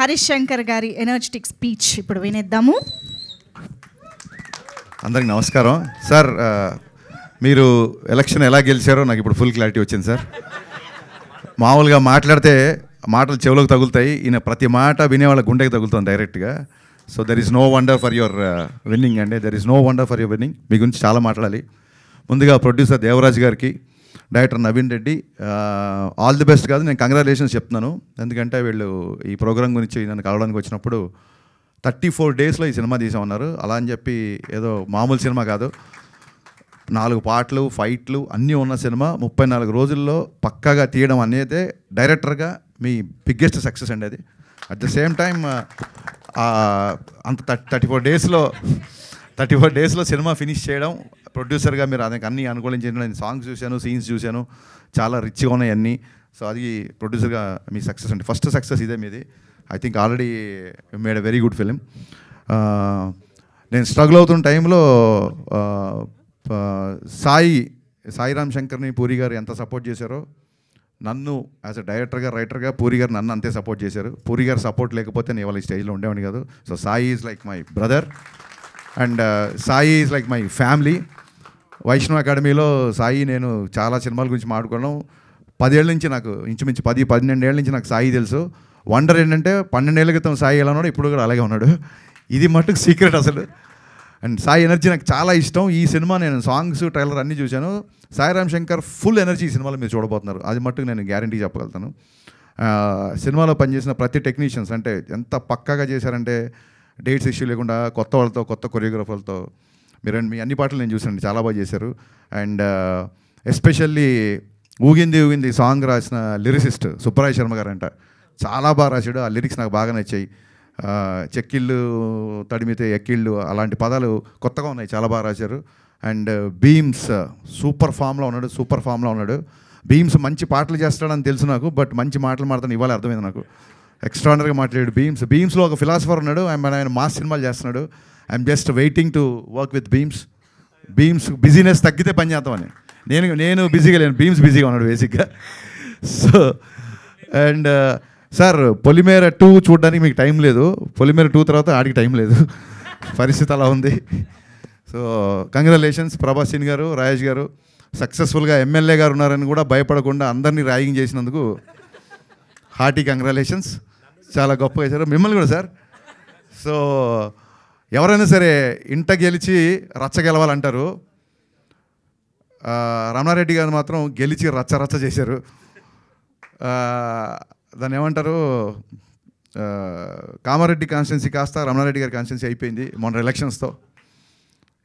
హరిశంకర్ గారి energetic speech ఇప్పుడు వినేద్దాము అందరికి నమస్కారం సార్ మీరు ఎలక్షన్ ఎలా గెలిచారో నాకు ఇప్పుడు ఫుల్ క్లారిటీ వచ్చింది సార్ మామూలుగా మాట్లాడితే మాటలు చెవులకు తగులుతాయి ఈయన ప్రతి మాట వినేవాళ్ళ గుండెకి తగులుతుంది డైరెక్ట్గా so there is no wonder for your winning అండి there is no wonder for your winning మీ గురించి చాలా మాట్లాడాలి ముందుగా ప్రొడ్యూసర్ దేవరాజ్ గారికి director Naveen Reddy all the best కాదు నేను కంగ్రాచులేషన్స్ చెప్తున్నాను ఎందుకంటే వీళ్ళు ఈ ప్రోగ్రామ్ గురించి నన్ను కలవడానికి వచ్చినప్పుడు థర్టీ ఫోర్ డేస్లో ఈ సినిమా తీసామన్నారు అలా అని చెప్పి ఏదో మామూలు సినిమా కాదు నాలుగు పాటలు ఫైట్లు అన్నీ ఉన్న సినిమా ముప్పై నాలుగు రోజుల్లో పక్కాగా తీయడం అనేది డైరెక్టర్గా మీ బిగ్గెస్ట్ సక్సెస్ అండి అది అట్ ద సేమ్ టైం అంత థర్టీ ఫోర్ డేస్లో థర్టీ ఫోర్ డేస్లో సినిమా ఫినిష్ చేయడం ప్రొడ్యూసర్గా మీరు అదే అనుకూలం అనుకూలించండి నేను సాంగ్స్ చూశాను సీన్స్ చూశాను చాలా రిచ్గా ఉన్నాయి అన్నీ సో అది ప్రొడ్యూసర్గా మీ సక్సెస్ అండి ఫస్ట్ సక్సెస్ ఇదే మీది I think already made a very good film నేను స్ట్రగుల్ అవుతున్న టైంలో సాయి సాయిరామ్ శంకర్ని పూరి గారు ఎంత సపోర్ట్ చేశారో నన్ను యాజ్ అ డైరెక్టర్గా రైటర్గా పూరి గారు నన్ను అంతే సపోర్ట్ చేశారు పూరి గారు సపోర్ట్ లేకపోతే నేను ఇవాళ ఈ స్టేజ్లో ఉండేవాడిని కాదు so Sai is like my brother and uh, Sai is like my family Vaishnav అకాడమీలో సాయి నేను చాలా సినిమాల గురించి మాట్లాడుకున్నాం పదేళ్ళ నుంచి నాకు ఇంచుమించు పది పన్నెండేళ్ళ నుంచి నాకు సాయి తెలుసు వండర్ ఏంటంటే పన్నెండేళ్ళ క్రితం సాయి ఎలా ఉన్నాడు ఇప్పుడు కూడా అలాగే ఉన్నాడు ఇది మటుకు సీక్రెట్ అసలు అండ్ సాయి ఎనర్జీ నాకు చాలా ఇష్టం ఈ సినిమా నేను సాంగ్స్ ట్రైలర్ అన్నీ చూశాను సాయి రామ్ శంకర్ ఫుల్ ఎనర్జీ ఈ సినిమాలో మీరు చూడబోతున్నారు అది మట్టుకు నేను గ్యారంటీ చెప్పగలుగుతాను సినిమాలో పనిచేసిన ప్రతి టెక్నీషియన్స్ అంటే ఎంత పక్కాగా చేశారంటే డేట్స్ ఇష్యూ లేకుండా కొత్త వాళ్ళతో కొత్త కొరియోగ్రాఫర్లతో మీరు మీ అన్ని పాటలు నేను చూసాను చాలా బాగా చేశారు అండ్ uh, ఎస్పెషల్లీ ఊగింది ఊగింది సాంగ్ రాసిన లిరిసిస్ట్ సుబ్బరాయ శర్మ గారు అంట చాలా బాగా రాశాడు ఆ లిరిక్స్ నాకు బాగా నచ్చాయి uh, చెక్కిళ్ళు తడిమితే ఎక్కిళ్ళు అలాంటి పదాలు కొత్తగా ఉన్నాయి చాలా బాగా రాశారు అండ్ బీమ్స్ సూపర్ ఫామ్లో ఉన్నాడు సూపర్ ఫామ్లో ఉన్నాడు బీమ్స్ మంచి పాటలు చేస్తాడని తెలుసు నాకు బట్ మంచి మాటలు మాట్లాడతాను ఇవాళ అర్థమైంది నాకు ఎక్స్ట్రానర్గా మాట్లాడు బీమ్స్ బీమ్స్లో ఒక ఫిలాసఫర్ ఉన్నాడు ఆయన ఆయన మాస్ సినిమాలు చేస్తున్నాడు I'm just waiting to work with Bheems Bheems busyness తగ్గితే పని చేద్దామని నేను నేను బిజీగా లేను బీమ్స్ బిజీగా ఉన్నాడు బేసిక్గా so and sir Polimera two చూడడానికి మీకు టైం లేదు పొలిమేర టూ తర్వాత ఆడికి టైం లేదు పరిస్థితి అలా ఉంది సో కంగ్రాలేషన్స్ ప్రభాసిన్ గారు రాజేష్ గారు సక్సెస్ఫుల్గా ఎమ్మెల్యే గారు ఉన్నారని కూడా భయపడకుండా అందరినీ ర్యాగింగ్ చేసినందుకు హార్టీ కంగ్రాలేషన్స్ చాలా గొప్పగా చేశారు మిమ్మల్ని కూడా సార్ సో ఎవరైనా సరే ఇంట గెలిచి రచ్చ గెలవాలంటారు రమణారెడ్డి గారు మాత్రం గెలిచి రచ్చ రచ్చ చేశారు దాన్ని ఏమంటారు కామారెడ్డి కాన్స్టిట్యున్సీ కాస్త రమణారెడ్డి గారి కాన్స్టిట్యున్సీ అయిపోయింది మొన్న ఎలక్షన్స్తో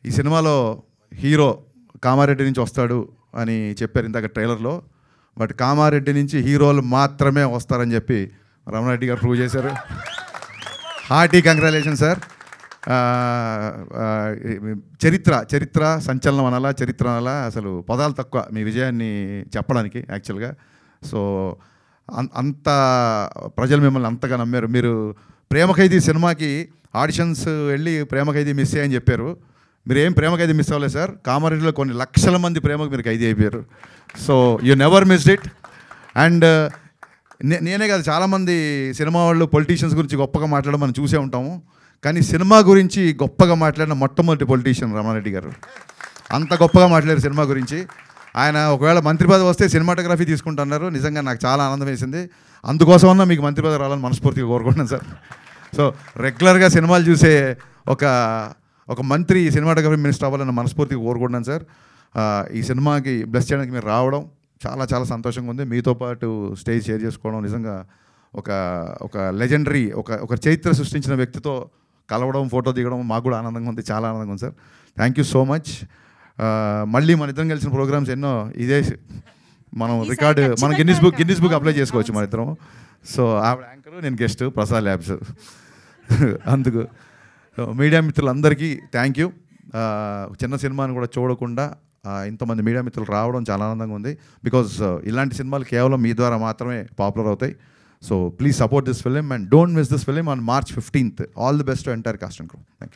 ఈ సినిమాలో హీరో కామారెడ్డి నుంచి వస్తాడు అని చెప్పారు ఇందాక ట్రైలర్లో బట్ కామారెడ్డి నుంచి హీరోలు మాత్రమే వస్తారని చెప్పి రమణారెడ్డి గారు ప్రూవ్ చేశారు హార్టీ కంగ్రాచులేషన్ సార్ చరిత్ర చరిత్ర సంచలనం అనాలా చరిత్ర అనాలా అసలు పదాలు తక్కువ మీ విజయాన్ని చెప్పడానికి యాక్చువల్గా సో అంత ప్రజలు మిమ్మల్ని అంతగా నమ్మారు మీరు ప్రేమ ఖైదీ సినిమాకి ఆడిషన్స్ వెళ్ళి ప్రేమ ఖైదీ మిస్ అయ్యని చెప్పారు మీరు ఏం ప్రేమ ఖైదీ మిస్ అవ్వలేదు సార్ కామారెడ్డిలో కొన్ని లక్షల మంది ప్రేమకు మీరు ఖైదీ అయిపోయారు so you never missed it and నేనే కాదు చాలామంది సినిమా వాళ్ళు పొలిటీషియన్స్ గురించి గొప్పగా మాట్లాడడం మనం చూసే ఉంటాము కానీ సినిమా గురించి గొప్పగా మాట్లాడిన మొట్టమొదటి పొలిటీషియన్ రమారెడ్డి గారు అంత గొప్పగా మాట్లాడారు సినిమా గురించి ఆయన ఒకవేళ మంత్రి పదవి వస్తే సినిమాటోగ్రఫీ తీసుకుంటున్నారు నిజంగా నాకు చాలా ఆనందం వేసింది అందుకోసమన్నా మీకు మంత్రి పదవి రావాలని మనస్ఫూర్తిగా కోరుకుంటున్నాను సార్ సో రెగ్యులర్గా సినిమాలు చూసే ఒక ఒక మంత్రి సినిమాటోగ్రఫీ మినిస్టర్ అవ్వాలని మనస్ఫూర్తిగా కోరుకుంటున్నాను సార్ ఈ సినిమాకి బ్లెస్ చేయడానికి మీరు రావడం చాలా చాలా సంతోషంగా ఉంది మీతో పాటు స్టేజ్ షేర్ చేసుకోవడం నిజంగా ఒక ఒక లెజెండరీ ఒక ఒక చరిత్ర సృష్టించిన వ్యక్తితో కలవడం ఫోటో దిగడం మాకు కూడా ఆనందంగా ఉంది చాలా ఆనందంగా ఉంది sir thank you so much మళ్ళీ మన ఇద్దరం కలిసిన ప్రోగ్రామ్స్ ఎన్నో ఇదే మనం రికార్డు మనం Guinness book Guinness book apply చేసుకోవచ్చు మన ఇద్దరం సో ఆవిడ యాంకరు నేను గెస్ట్ ప్రసాద్ ల్యాబ్స్ అందుకు మీడియా మిత్రులందరికీ థ్యాంక్ యూ చిన్న సినిమాని కూడా చూడకుండా ఇంతమంది మీడియా మిత్రులు రావడం చాలా ఆనందంగా ఉంది బికాజ్ uh, ఇలాంటి సినిమాలు కేవలం మీ ద్వారా మాత్రమే పాపులర్ అవుతాయి so please support this film and don't miss this film on March fifteenth all the best entire cast and crew thank you